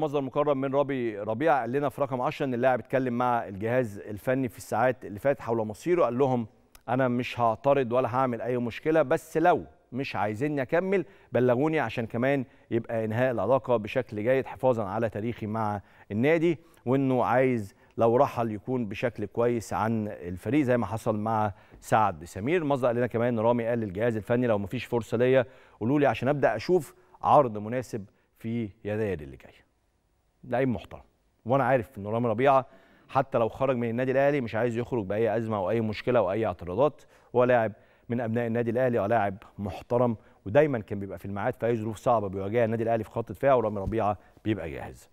مصدر مقرب من ربي ربيع قال لنا في رقم 10 ان اللاعب اتكلم مع الجهاز الفني في الساعات اللي فاتت حول مصيره قال لهم انا مش هعترض ولا هعمل اي مشكله بس لو مش عايزيني اكمل بلغوني عشان كمان يبقى انهاء العلاقه بشكل جيد حفاظا على تاريخي مع النادي وانه عايز لو رحل يكون بشكل كويس عن الفريق زي ما حصل مع سعد سمير مصدر قال لنا كمان رامي قال للجهاز الفني لو مفيش فرصه ليا قولوا لي عشان ابدا اشوف عرض مناسب في يناير اللي جاي لعيب محترم وانا عارف ان رامي ربيعه حتى لو خرج من النادي الاهلي مش عايز يخرج باي ازمه او اي مشكله او اي اعتراضات هو لاعب من ابناء النادي الاهلي ولاعب محترم ودايما كان بيبقى في الميعاد في اي ظروف صعبه بيواجهها النادي الاهلي في خط دفاع ورامي ربيعه بيبقى جاهز